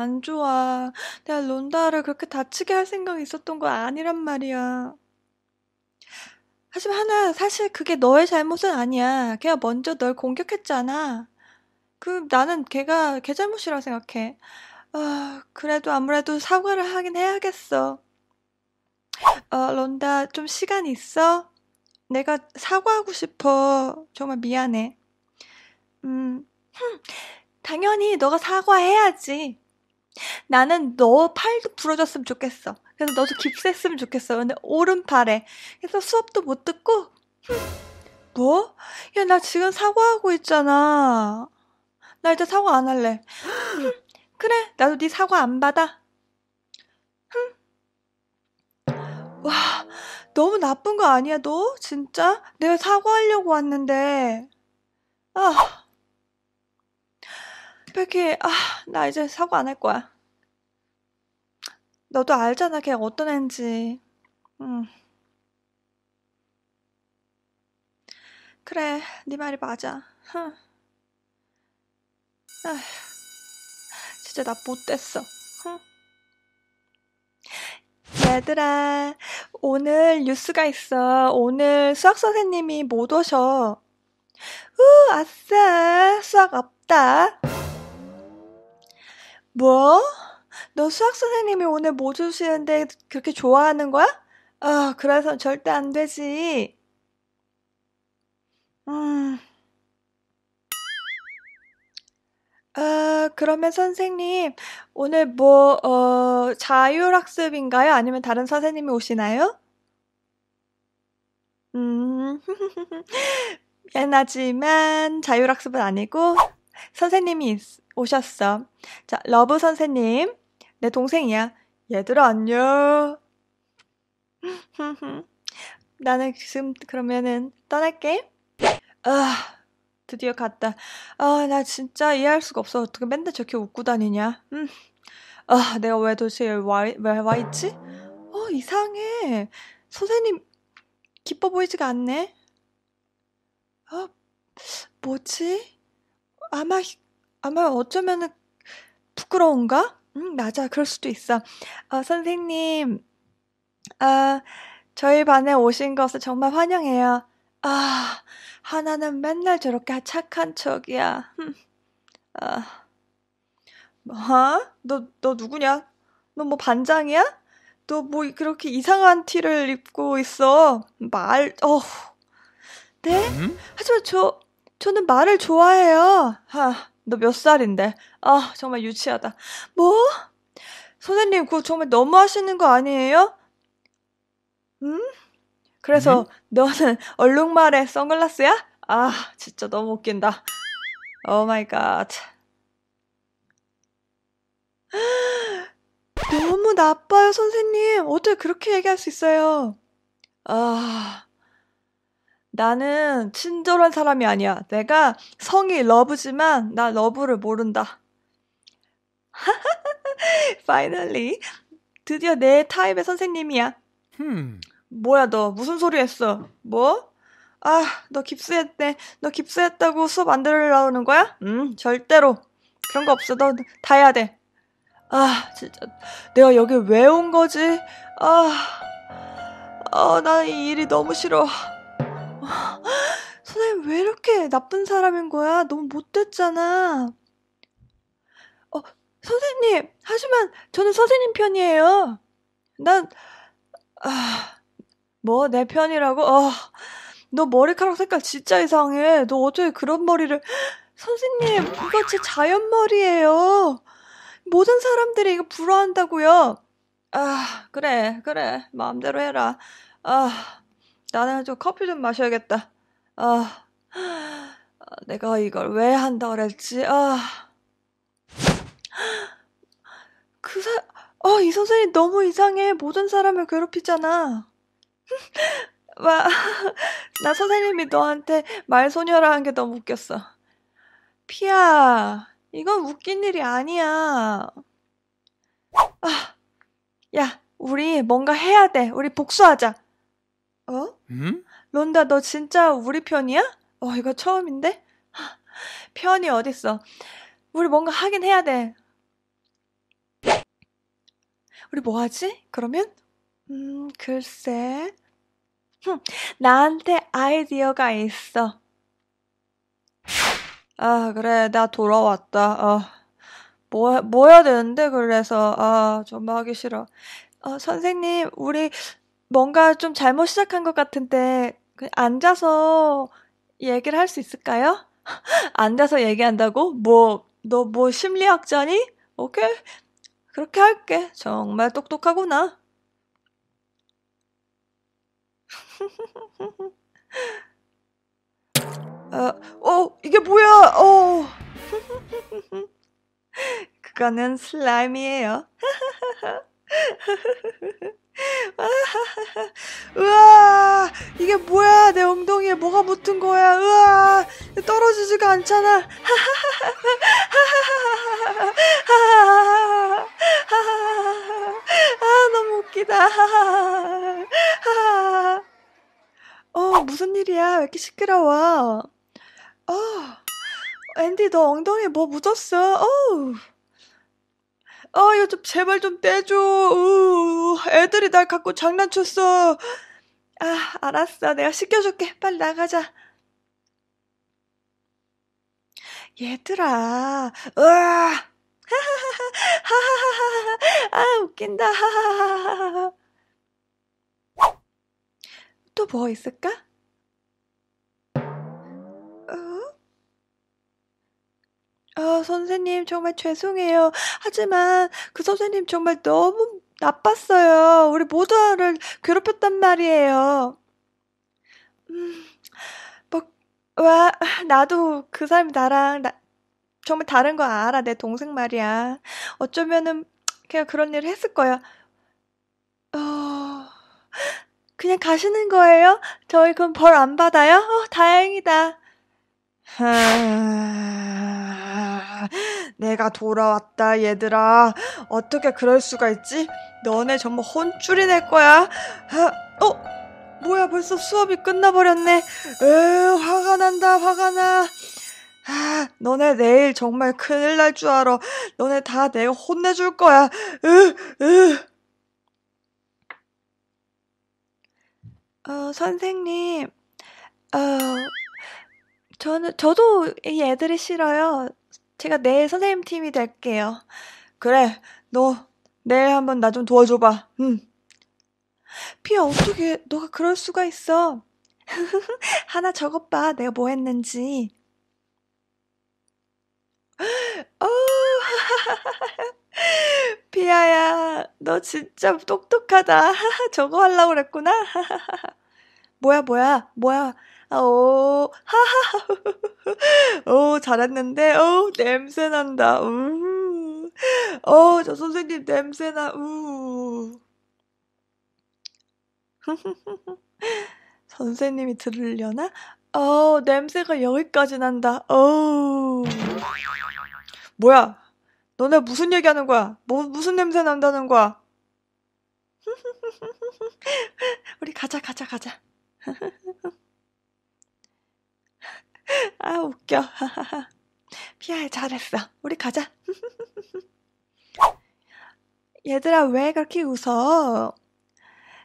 안 좋아. 내가 론다를 그렇게 다치게 할 생각이 있었던 거 아니란 말이야. 하지만 하나, 사실 그게 너의 잘못은 아니야. 걔가 먼저 널 공격했잖아. 그, 나는 걔가 걔 잘못이라 생각해. 아, 그래도 아무래도 사과를 하긴 해야겠어. 어, 론다, 좀 시간 있어? 내가 사과하고 싶어. 정말 미안해. 음, 흠, 당연히 너가 사과해야지. 나는 너 팔도 부러졌으면 좋겠어. 그래서 너도 깁스했으면 좋겠어. 근데 오른팔에. 그래서 수업도 못 듣고, 뭐? 야, 나 지금 사과하고 있잖아. 나 이제 사과 안 할래. 그래, 나도 네 사과 안 받아. 와, 너무 나쁜 거 아니야, 너? 진짜? 내가 사과하려고 왔는데. 아. 백희, 아, 나 이제 사고 안 할 거야. 너도 알잖아, 걔 어떤 애인지. 응. 음. 그래, 네 말이 맞아. 흥. 진짜 나 못됐어. 얘들아, 오늘 뉴스가 있어. 오늘 수학 선생님이 못 오셔. 우, 아싸, 수학 없다. 뭐? 너 수학 선생님이 오늘 뭐 주시는데 그렇게 좋아하는 거야? 아, 그래서 절대 안 되지. 음. 아, 그러면 선생님, 오늘 뭐, 어, 자율학습인가요? 아니면 다른 선생님이 오시나요? 음, 미안하지만 자율학습은 아니고 선생님이 있, 오셨어. 자, 러브 선생님. 내 동생이야. 얘들아, 안녕. 나는 지금 그러면은 떠날게. 아, 드디어 갔다. 아, 나 진짜 이해할 수가 없어. 어떻게 맨날 저렇게 웃고 다니냐. 음. 아, 내가 왜 도대체 와, 왜와 있지? 어, 이상해. 선생님, 기뻐 보이지가 않네. 어, 뭐지? 아마 아마 어쩌면 부끄러운가? 음, 맞아. 그럴 수도 있어. 어, 선생님, 아, 저희 반에 오신 것을 정말 환영해요. 아, 하나는 맨날 저렇게 착한 척이야. 흠. 아, 뭐, 어? 너, 너 누구냐? 너 뭐 반장이야? 너 뭐 그렇게 이상한 티를 입고 있어? 말, 어. 네? 음? 하지만 저, 저는 말을 좋아해요. 하, 너몇 살인데? 아, 정말 유치하다. 뭐? 선생님, 그거 정말 너무 하시는 거 아니에요? 응? 음? 그래서 음? 너는 얼룩말에 선글라스야? 아, 진짜 너무 웃긴다. 오 마이 갓. 너무 나빠요, 선생님. 어떻게 그렇게 얘기할 수 있어요? 아. 나는 친절한 사람이 아니야. 내가 성이 러브지만 나 러브를 모른다. Finally. 드디어 내 타입의 선생님이야. h 뭐야 너 무슨 소리 했어? 뭐? 아, 너 깁스했대. 너 깁스했다고 수업 안 들으려는 거야? 음, 절대로. 그런 거 없어. 너 다 해야 돼. 아, 진짜. 내가 여기 왜 온 거지? 아, 아, 나 이 일이 너무 싫어. 선생님 왜 이렇게 나쁜 사람인 거야? 너무 못됐잖아. 어, 선생님, 하지만 저는 선생님 편이에요. 난, 아, 뭐, 내 편이라고? 어, 너 머리카락 색깔 진짜 이상해. 너 어떻게 그런 머리를. 선생님, 그거제 자연머리예요. 모든 사람들이 이거 부러워한다고요. 아, 그래, 그래. 마음대로 해라. 아, 나는 좀 커피 좀 마셔야겠다. 아, 아, 내가 이걸 왜 한다 그랬지? 아, 그 사, 어, 이 선생님 너무 이상해. 모든 사람을 괴롭히잖아. 와, 나 선생님이 너한테 말소녀라 는게 너무 웃겼어. 피아 이건 웃긴 일이 아니야. 아, 야, 우리 뭔가 해야 돼. 우리 복수하자. 어? 응? 음? 론다 너 진짜 우리 편이야? 어 이거 처음인데? 편이 어딨어? 우리 뭔가 하긴 해야 돼. 우리 뭐 하지? 그러면 음 글쎄. 나한테 아이디어가 있어. 아 그래 나 돌아왔다. 어. 뭐, 뭐 해야 되는데 그래서 아 정말 하기 싫어. 어, 선생님, 우리 뭔가 좀 잘못 시작한 것 같은데 그 앉아서 얘기를 할 수 있을까요? 앉아서 얘기한다고? 뭐, 너 뭐 심리학자니? 오케이. 그렇게 할게. 정말 똑똑하구나. 어, 어, 이게 뭐야? 어. 그거는 슬라임이에요. 우와! 이게 뭐야 내 엉덩이에 뭐가 붙은 거야 으아 떨어지지가 않잖아 아 너무 웃기다 어 무슨 일이야 왜 이렇게 시끄러워 어 앤디 너 엉덩이에 뭐 묻었어 어 어, 이거 좀 제발 좀 떼줘. 으, 애들이 날 갖고 장난쳤어. 아, 알았어. 내가 시켜줄게. 빨리 나가자. 얘들아, 으아! 하하하하, 아, 웃긴다. 하하하하. 또 뭐 있을까? 어? 어, 선생님, 정말 죄송해요. 하지만 그 선생님 정말 너무 나빴어요. 우리 모두를 괴롭혔단 말이에요. 음, 뭐, 와, 나도 그 사람이 나랑 나, 정말 다른 거 알아. 내 동생 말이야. 어쩌면은 그냥 그런 일을 했을 거야. 어, 그냥 가시는 거예요? 저희 그럼 벌 안 받아요? 어, 다행이다. 하... 내가 돌아왔다, 얘들아. 어떻게 그럴 수가 있지? 너네 정말 혼쭐이 낼 거야. 아, 어? 뭐야, 벌써 수업이 끝나버렸네. 으, 화가 난다, 화가 나. 아, 너네 내일 정말 큰일 날 줄 알아. 너네 다 내가 혼내줄 거야. 으, 으. 어, 선생님, 어, 저는, 저도 이 애들이 싫어요. 제가 내일 선생님 팀이 될게요. 그래, 너 내일 한번 나 좀 도와줘봐. 응. 피야, 어떻게 너가 그럴 수가 있어? 하나 적어봐. 내가 뭐 했는지. 어, 피아야, 너 진짜 똑똑하다. 저거 하려고 그랬구나. 뭐야, 뭐야, 뭐야. 아, 오, 하하하. 오, 잘했는데, 오, 냄새 난다. 음. 오, 어, 저 선생님 냄새 나. 우. 음. 선생님이 들으려나? 어, 냄새가 여기까지 난다. 어. 뭐야? 너네 무슨 얘기하는 거야? 뭐 무슨 냄새 난다는 거야? 우리 가자 가자 가자. 야, 잘했어. 우리 가자. 얘들아, 왜 그렇게 웃어?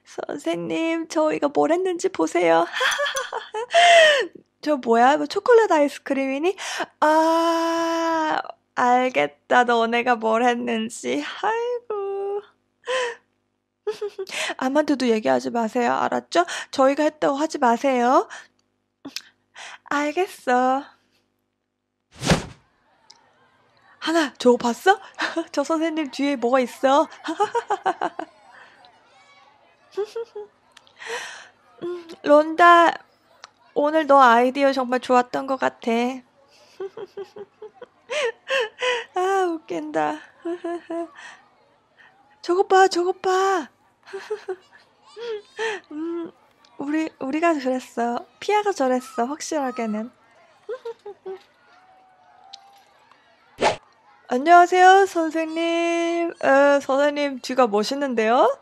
선생님, 저희가 뭘 했는지 보세요. 저 뭐야? 뭐 초콜릿 아이스크림이니? 아, 알겠다. 너네가 뭘 했는지. 아이고. 아무한테도 얘기하지 마세요. 알았죠? 저희가 했다고 하지 마세요. 알겠어. 하나, 저거 봤어? 저 선생님 뒤에 뭐가 있어? 음, 론다, 오늘 너 아이디어 정말 좋았던 것 같아. 아, 웃긴다. 저것 봐, 저것 봐. 음, 우리, 우리가 그랬어. 피아가 저랬어, 확실하게는. 안녕하세요, 선생님. 에, 선생님, 뒤가 멋있는데요?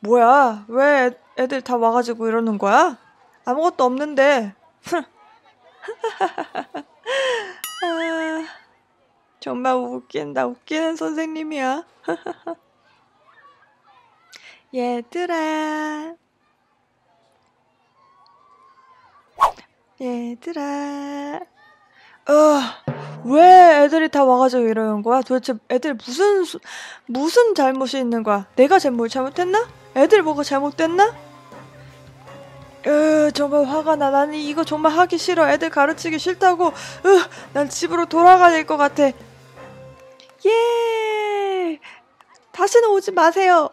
뭐야, 왜 애들 다 와가지고 이러는 거야? 아무것도 없는데. 아, 정말 웃긴다, 웃기는 선생님이야. 얘들아. 얘들아. 아, 왜 애들이 다 와가지고 이러는 거야? 도대체 애들 무슨 무슨 잘못이 있는 거야? 내가 뭘 잘못했나? 애들 뭐가 잘못됐나? 으, 정말 화가 나. 나는 이거 정말 하기 싫어. 애들 가르치기 싫다고. 으, 난 집으로 돌아가야 될 것 같아. 예! 다시는 오지 마세요.